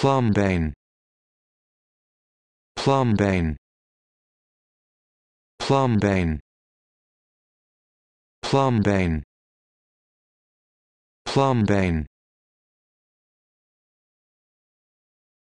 Plumbane. Plumbane. Plumbane. Plumbane. Plumbane.